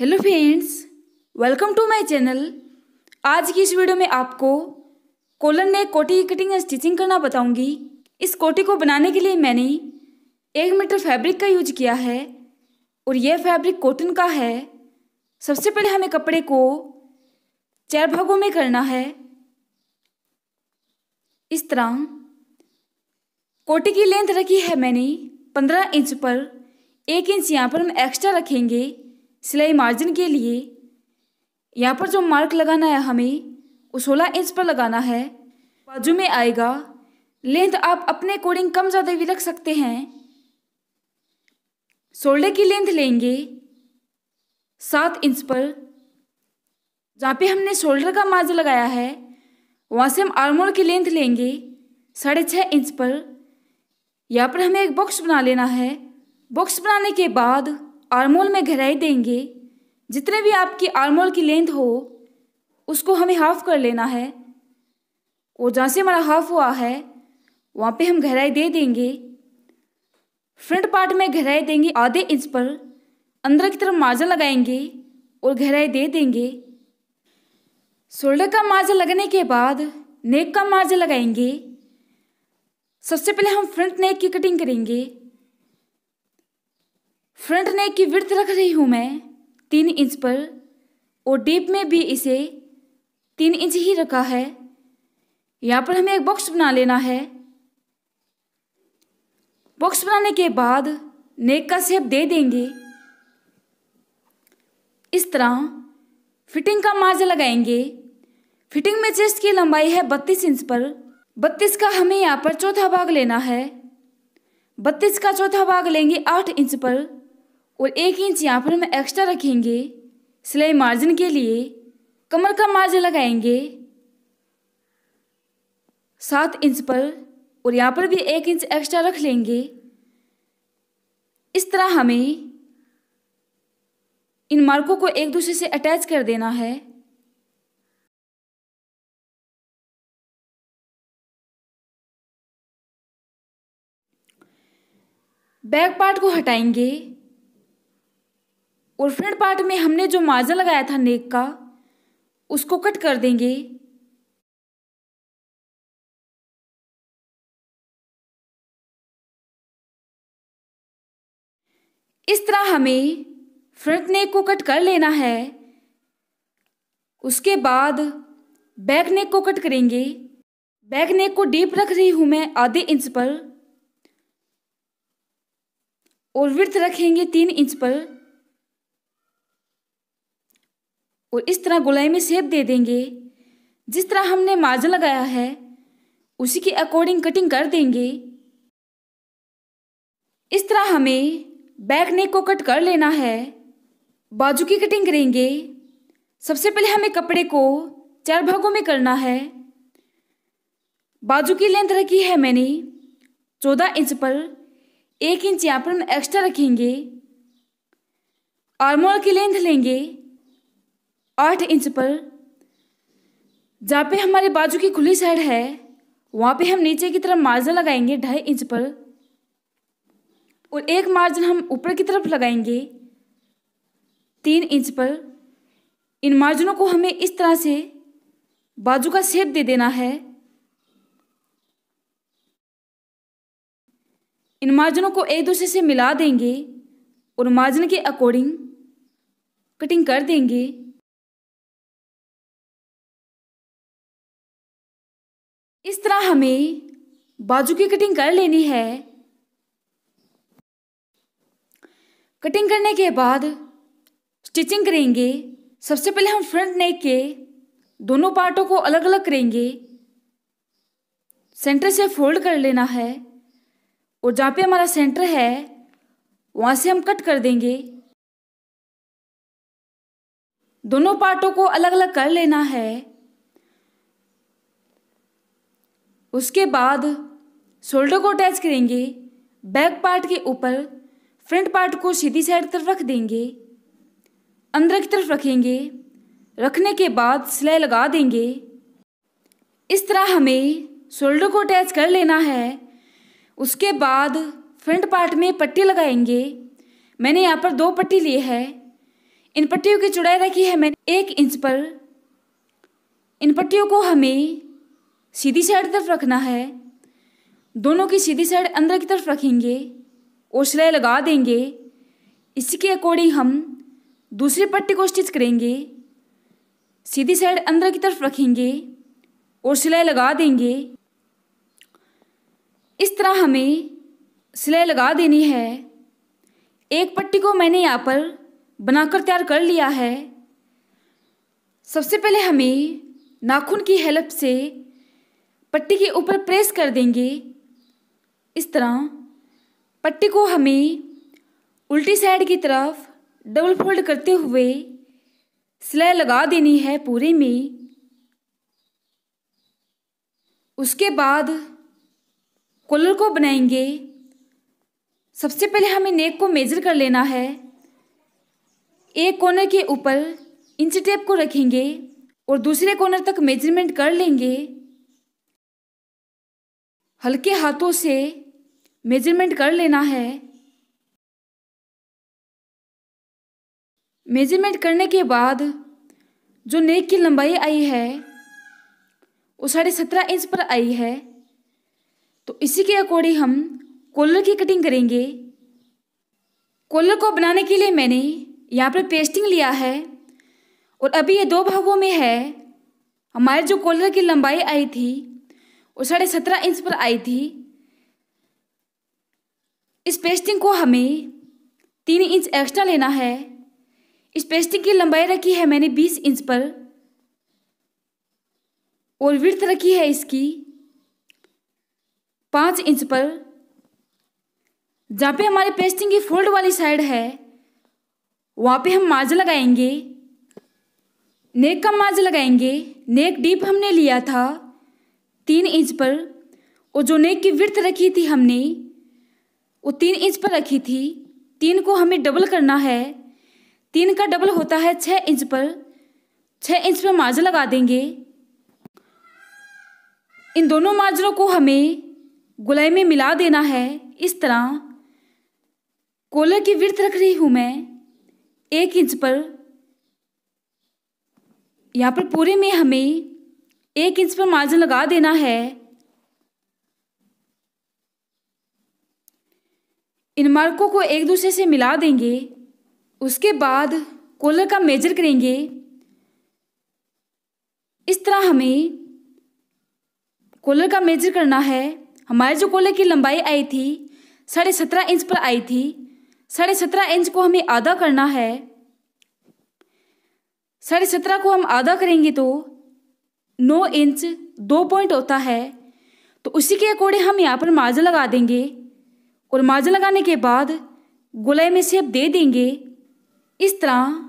hello friends welcome to my channel आज की इस वीडियो में आपको कॉलर ने कोटी की कटिंग एंड स्टिचिंग करना बताऊंगी इस कोटी को बनाने के लिए मैंने एक मीटर फैब्रिक का यूज किया है और यह फैब्रिक कॉटन का है सबसे पहले हमें कपड़े को चार भागों में करना है इस तरह कोटी की लेंथ रखी है मैंने पंद्रह इंच पर एक इंच यहाँ पर हम एक्स्ट्रा रखेंगे सिलाई मार्जिन के लिए यहाँ पर जो मार्क लगाना है हमें वो सोलह इंच पर लगाना है बाजू में आएगा लेंथ आप अपने अकॉर्डिंग कम ज़्यादा भी रख सकते हैं शोल्डर की लेंथ लेंगे सात इंच पर जहाँ पे हमने शोल्डर का मार्ज लगाया है वहाँ से हम आर्मोल की लेंथ लेंगे साढ़े छः इंच पर यहाँ पर हमें एक बॉक्स बना लेना है बॉक्स बनाने के बाद आर्मोल में गहराई देंगे जितने भी आपकी आर्मोल की लेंथ हो उसको हमें हाफ़ कर लेना है और जहाँ से हमारा हाफ हुआ है वहाँ पे हम गहराई दे देंगे फ्रंट पार्ट में गहराई देंगे आधे इंच पर अंदर की तरफ माजा लगाएंगे और गहराई दे देंगे शोल्डर का माजा लगने के बाद नेक का माजा लगाएंगे सबसे पहले हम फ्रंट नेक की कटिंग करेंगे फ्रंट नेक की वृत्त रख रही हूँ मैं तीन इंच पर और डीप में भी इसे तीन इंच ही रखा है यहाँ पर हमें एक बॉक्स बना लेना है बॉक्स बनाने के बाद नेक का सेप दे देंगे इस तरह फिटिंग का मार्ज लगाएंगे फिटिंग में चेस्ट की लंबाई है बत्तीस इंच पर बत्तीस का हमें यहाँ पर चौथा भाग लेना है बत्तीस का चौथा भाग लेंगे आठ इंच पर और एक इंच यहाँ पर हम एक्स्ट्रा रखेंगे सिलाई मार्जिन के लिए कमर का मार्जिन लगाएंगे सात इंच पर और यहाँ पर भी एक इंच एक्स्ट्रा रख लेंगे इस तरह हमें इन मार्कों को एक दूसरे से अटैच कर देना है बैक पार्ट को हटाएंगे और फ्रंट पार्ट में हमने जो माजा लगाया था नेक का उसको कट कर देंगे इस तरह हमें फ्रंट नेक को कट कर लेना है उसके बाद बैक नेक को कट करेंगे बैक नेक को डीप रख रही हूं मैं आधे इंच पर और विर्थ रखेंगे तीन इंच पर और इस तरह गुलाई में सेब दे देंगे जिस तरह हमने मार्जिन लगाया है उसी के अकॉर्डिंग कटिंग कर देंगे इस तरह हमें बैक नेक को कट कर लेना है बाजू की कटिंग करेंगे सबसे पहले हमें कपड़े को चार भागों में करना है बाजू की लेंथ रखी है मैंने चौदह इंच पर एक इंच यहाँ पर हम एक्स्ट्रा रखेंगे आर्मोल की लेंथ लेंगे आठ इंच पर जहाँ पे हमारे बाजू की खुली साइड है वहाँ पे हम नीचे की तरफ मार्जिन लगाएंगे ढाई इंच पर और एक मार्जिन हम ऊपर की तरफ लगाएंगे तीन इंच पर इन मार्जिनों को हमें इस तरह से बाजू का शेप दे देना है इन मार्जिनों को एक दूसरे से मिला देंगे और मार्जिन के अकॉर्डिंग कटिंग कर देंगे इस तरह हमें बाजू की कटिंग कर लेनी है कटिंग करने के बाद स्टिचिंग करेंगे सबसे पहले हम फ्रंट नेक के दोनों पार्टों को अलग अलग करेंगे सेंटर से फोल्ड कर लेना है और जहाँ पे हमारा सेंटर है वहाँ से हम कट कर देंगे दोनों पार्टों को अलग अलग कर लेना है उसके बाद शोल्डर को अटैच करेंगे बैक पार्ट के ऊपर फ्रंट पार्ट को सीधी साइड तरफ रख देंगे अंदर की तरफ रखेंगे रखने के बाद सिलाई लगा देंगे इस तरह हमें शोल्डर को अटैच कर लेना है उसके बाद फ्रंट पार्ट में पट्टी लगाएंगे मैंने यहाँ पर दो पट्टी ली है इन पट्टियों की चौड़ाई रखी है मैंने एक इंच पर इन पट्टियों को हमें सीधी साइड तरफ रखना है दोनों की सीधी साइड अंदर की तरफ रखेंगे और सिलाई लगा देंगे इसके अकॉर्डिंग हम दूसरी पट्टी को स्टिच करेंगे सीधी साइड अंदर की तरफ रखेंगे और सिलाई लगा देंगे इस तरह हमें सिलाई लगा देनी है एक पट्टी को मैंने यहाँ पर बनाकर तैयार कर लिया है सबसे पहले हमें नाखून की हेल्प से पट्टी के ऊपर प्रेस कर देंगे इस तरह पट्टी को हमें उल्टी साइड की तरफ डबल फोल्ड करते हुए सिलाई लगा देनी है पूरे में उसके बाद कॉलर को बनाएंगे सबसे पहले हमें नेक को मेजर कर लेना है एक कॉर्नर के ऊपर इंच टेप को रखेंगे और दूसरे कॉर्नर तक मेजरमेंट कर लेंगे हल्के हाथों से मेजरमेंट कर लेना है मेजरमेंट करने के बाद जो नेक की लंबाई आई है वो साढ़े सत्रह इंच पर आई है तो इसी के अकॉर्डिंग हम कॉलर की कटिंग करेंगे कॉलर को बनाने के लिए मैंने यहाँ पर पेस्टिंग लिया है और अभी ये दो भागों में है हमारे जो कॉलर की लंबाई आई थी और साढ़े सत्रह इंच पर आई थी इस पेस्टिंग को हमें तीन इंच एक्स्ट्रा लेना है इस पेस्टिंग की लंबाई रखी है मैंने बीस इंच पर और विर्थ रखी है इसकी पाँच इंच पर जहाँ पे हमारे पेस्टिंग की फोल्ड वाली साइड है वहाँ पे हम मार्ज लगाएंगे नेक का मार्ज लगाएंगे नेक डीप हमने लिया था तीन इंच पर और जो नेक की वृत्त रखी थी हमने वो तीन इंच पर रखी थी तीन को हमें डबल करना है तीन का डबल होता है छः इंच पर छः इंच पर मार्जर लगा देंगे इन दोनों मार्जरों को हमें गुलाई में मिला देना है इस तरह कोलर की वृत्त रख रही हूँ मैं एक इंच पर यहाँ पर पूरे में हमें एक इंच पर मार्जिन लगा देना है इन मार्कों को एक दूसरे से मिला देंगे उसके बाद कॉलर का मेजर करेंगे इस तरह हमें कॉलर का मेजर करना है हमारे जो कॉलर की लंबाई आई थी साढ़े सत्रह इंच पर आई थी साढ़े सत्रह इंच को हमें आधा करना है साढ़े सत्रह को हम आधा करेंगे तो नौ इंच दो पॉइंट होता है तो उसी के अकॉर्डिंग हम यहाँ पर मार्जिन लगा देंगे और मार्जिन लगाने के बाद गोलाई में सेब दे देंगे इस तरह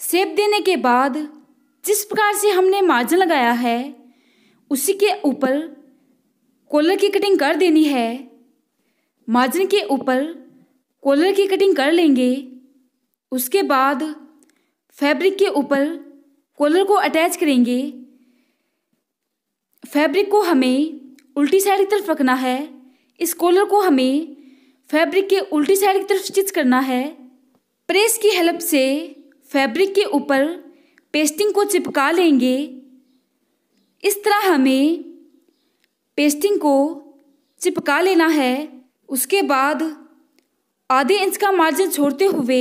सेब देने के बाद जिस प्रकार से हमने मार्जिन लगाया है उसी के ऊपर कॉलर की कटिंग कर देनी है मार्जिन के ऊपर कॉलर की कटिंग कर लेंगे उसके बाद फैब्रिक के ऊपर कॉलर को अटैच करेंगे फैब्रिक को हमें उल्टी साइड की तरफ रखना है इस कॉलर को हमें फैब्रिक के उल्टी साइड की तरफ स्टिच करना है प्रेस की हेल्प से फैब्रिक के ऊपर पेस्टिंग को चिपका लेंगे इस तरह हमें पेस्टिंग को चिपका लेना है उसके बाद आधे इंच का मार्जिन छोड़ते हुए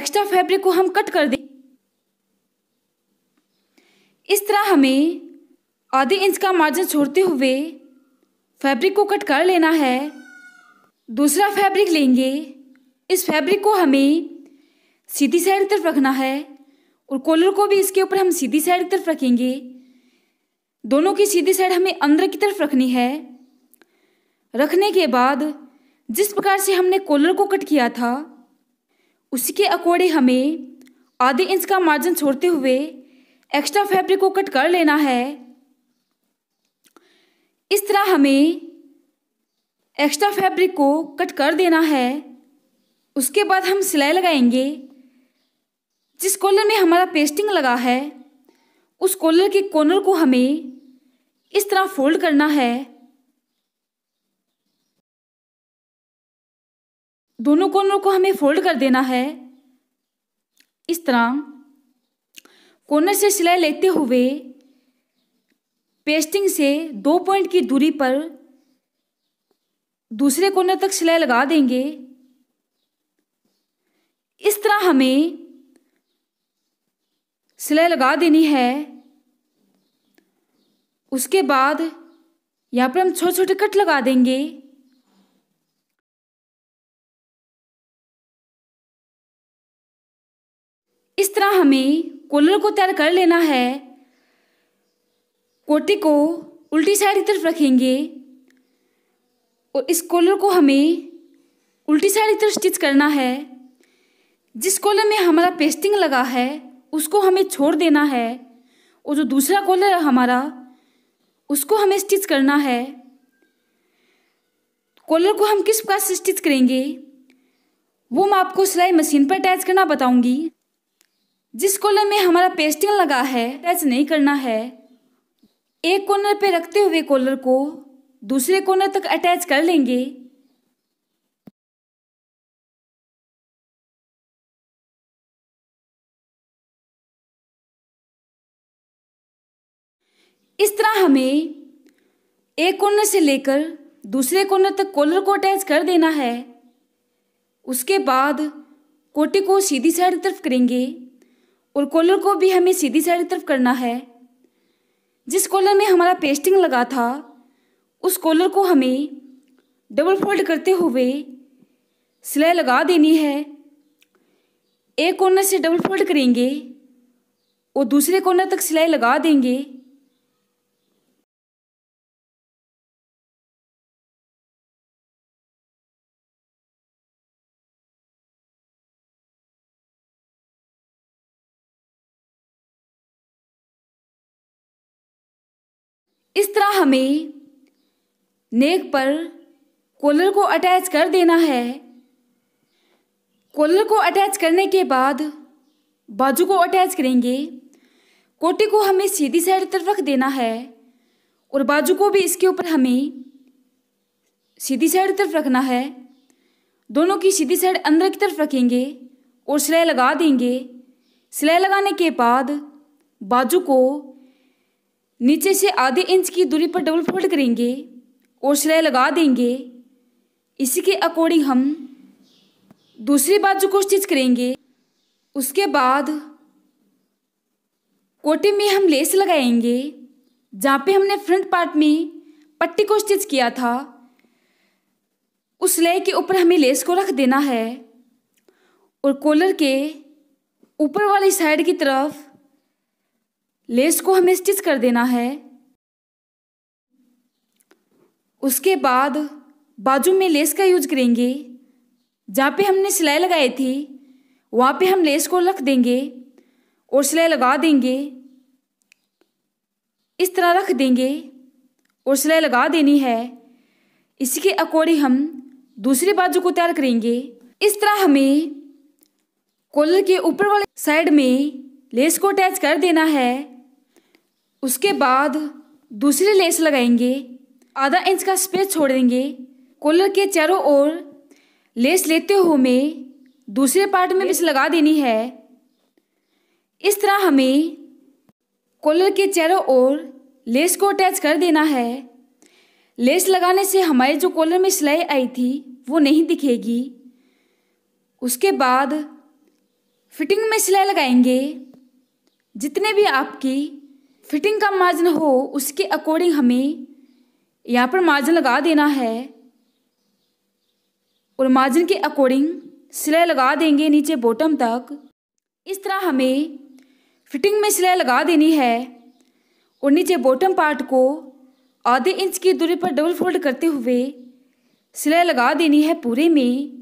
एक्स्ट्रा फैब्रिक को हम कट कर दें इस तरह हमें आधे इंच का मार्जिन छोड़ते हुए फैब्रिक को कट कर लेना है दूसरा फैब्रिक लेंगे इस फैब्रिक को हमें सीधी साइड की तरफ रखना है और कॉलर को भी इसके ऊपर हम सीधी साइड की तरफ रखेंगे दोनों की सीधी साइड हमें अंदर की तरफ रखनी है रखने के बाद जिस प्रकार से हमने कॉलर को कट किया था उसके अकॉर्डिंग हमें आधे इंच का मार्जिन छोड़ते हुए एक्स्ट्रा फैब्रिक को कट कर लेना है इस तरह हमें एक्स्ट्रा फैब्रिक को कट कर देना है उसके बाद हम सिलाई लगाएंगे जिस कॉलर में हमारा पेस्टिंग लगा है उस कॉलर के कॉर्नर को हमें इस तरह फोल्ड करना है दोनों कॉर्नर को हमें फोल्ड कर देना है इस तरह कॉर्नर से सिलाई लेते हुए पेस्टिंग से दो पॉइंट की दूरी पर दूसरे कोने तक सिलाई लगा देंगे इस तरह हमें सिलाई लगा देनी है उसके बाद यहाँ पर हम छोटे छोटे कट लगा देंगे इस तरह हमें कॉलर को तैयार कर लेना है कोटे को उल्टी साइड की तरफ रखेंगे और इस कॉलर को हमें उल्टी साइड की तरफ स्टिच करना है जिस कॉलर में हमारा पेस्टिंग लगा है उसको हमें छोड़ देना है और जो दूसरा कॉलर है हमारा उसको हमें स्टिच करना है कॉलर को हम किस प्रकार से स्टिच करेंगे वो मैं आपको सिलाई मशीन पर अटैच करना बताऊंगी जिस कॉलर में हमारा पेस्टिंग लगा है अटैच नहीं करना है एक कॉर्नर पे रखते हुए कॉलर को दूसरे कॉर्नर तक अटैच कर लेंगे इस तरह हमें एक कॉर्नर से लेकर दूसरे कॉर्नर तक कॉलर को अटैच कर देना है उसके बाद कोटे को सीधी साइड तरफ करेंगे और कॉलर को भी हमें सीधी साइड तरफ करना है जिस कॉलर में हमारा पेस्टिंग लगा था उस कॉलर को हमें डबल फोल्ड करते हुए सिलाई लगा देनी है एक कॉर्नर से डबल फोल्ड करेंगे और दूसरे कॉर्नर तक सिलाई लगा देंगे इस तरह हमें नेक पर कॉलर को अटैच कर देना है कॉलर को अटैच करने के बाद बाजू को अटैच करेंगे कोटे को हमें सीधी साइड तरफ रख देना है और बाजू को भी इसके ऊपर हमें सीधी साइड तरफ रखना है दोनों की सीधी साइड अंदर की तरफ रखेंगे और सिलाई लगा देंगे सिलाई लगाने के बाद बाजू को नीचे से आधे इंच की दूरी पर डबल फोल्ड करेंगे और सिलाई लगा देंगे इसी के अकॉर्डिंग हम दूसरी बाजू को स्टिच करेंगे उसके बाद कोटे में हम लेस लगाएंगे जहाँ पे हमने फ्रंट पार्ट में पट्टी को स्टिच किया था उस सिलाई के ऊपर हमें लेस को रख देना है और कॉलर के ऊपर वाली साइड की तरफ लेस को हमें स्टिच कर देना है उसके बाद बाजू में लेस का यूज करेंगे जहाँ पे हमने सिलाई लगाई थी वहाँ पे हम लेस को रख देंगे और सिलाई लगा देंगे इस तरह रख देंगे और सिलाई लगा देनी है इसके अकॉर्डिंग हम दूसरे बाजू को तैयार करेंगे इस तरह हमें कॉलर के ऊपर वाले साइड में लेस को अटैच कर देना है उसके बाद दूसरी लेस लगाएंगे आधा इंच का स्पेस छोड़ देंगे कॉलर के चारों ओर लेस लेते हुए हमें दूसरे पार्ट में लेस लगा देनी है इस तरह हमें कॉलर के चारों ओर लेस को अटैच कर देना है लेस लगाने से हमारे जो कॉलर में सिलाई आई थी वो नहीं दिखेगी उसके बाद फिटिंग में सिलाई लगाएंगे जितने भी आपकी फिटिंग का मार्जिन हो उसके अकॉर्डिंग हमें यहाँ पर मार्जिन लगा देना है और मार्जिन के अकॉर्डिंग सिलाई लगा देंगे नीचे बॉटम तक इस तरह हमें फिटिंग में सिलाई लगा देनी है और नीचे बॉटम पार्ट को आधे इंच की दूरी पर डबल फोल्ड करते हुए सिलाई लगा देनी है पूरे में